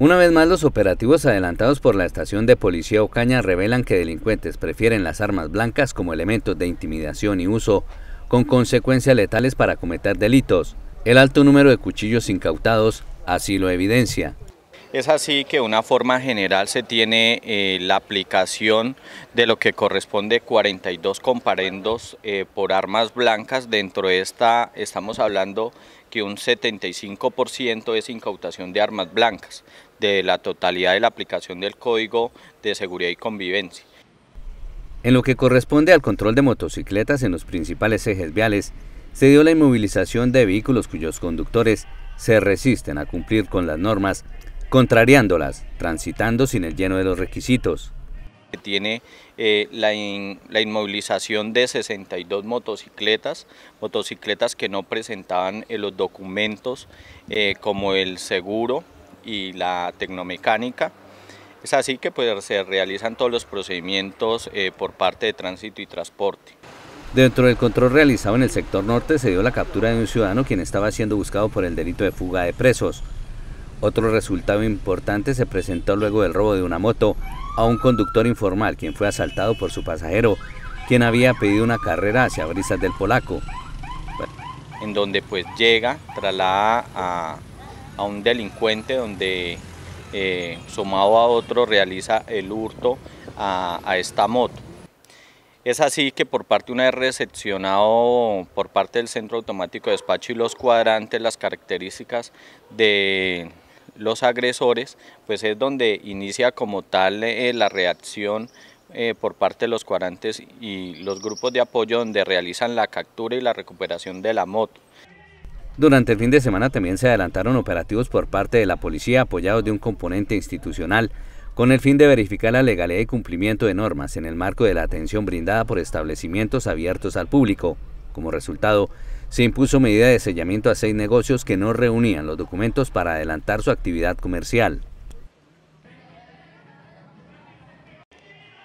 Una vez más, los operativos adelantados por la estación de policía Ocaña revelan que delincuentes prefieren las armas blancas como elementos de intimidación y uso, con consecuencias letales para cometer delitos. El alto número de cuchillos incautados así lo evidencia. Es así que una forma general se tiene eh, la aplicación de lo que corresponde 42 comparendos eh, por armas blancas. Dentro de esta estamos hablando que un 75% es incautación de armas blancas, de la totalidad de la aplicación del Código de Seguridad y Convivencia. En lo que corresponde al control de motocicletas en los principales ejes viales, se dio la inmovilización de vehículos cuyos conductores se resisten a cumplir con las normas contrariándolas, transitando sin el lleno de los requisitos. Tiene eh, la, inmovilización de 62 motocicletas, motocicletas que no presentaban eh, los documentos eh, como el seguro y la tecnomecánica. Es así que pues, se realizan todos los procedimientos por parte de tránsito y transporte. Dentro del control realizado en el sector norte se dio la captura de un ciudadano quien estaba siendo buscado por el delito de fuga de presos. Otro resultado importante se presentó luego del robo de una moto a un conductor informal quien fue asaltado por su pasajero, quien había pedido una carrera hacia Brisas del Polaco. En donde pues llega, traslada a, a un delincuente donde eh, sumado a otro realiza el hurto a, esta moto. Es así que por parte de una vez recepcionado por parte del Centro Automático de Despacho y los cuadrantes las características de los agresores, pues es donde inicia como tal eh, la reacción eh, por parte de los cuarantes y los grupos de apoyo donde realizan la captura y la recuperación de la moto. Durante el fin de semana también se adelantaron operativos por parte de la policía apoyados de un componente institucional con el fin de verificar la legalidad y cumplimiento de normas en el marco de la atención brindada por establecimientos abiertos al público. Como resultado, se impuso medida de sellamiento a seis negocios que no reunían los documentos para adelantar su actividad comercial.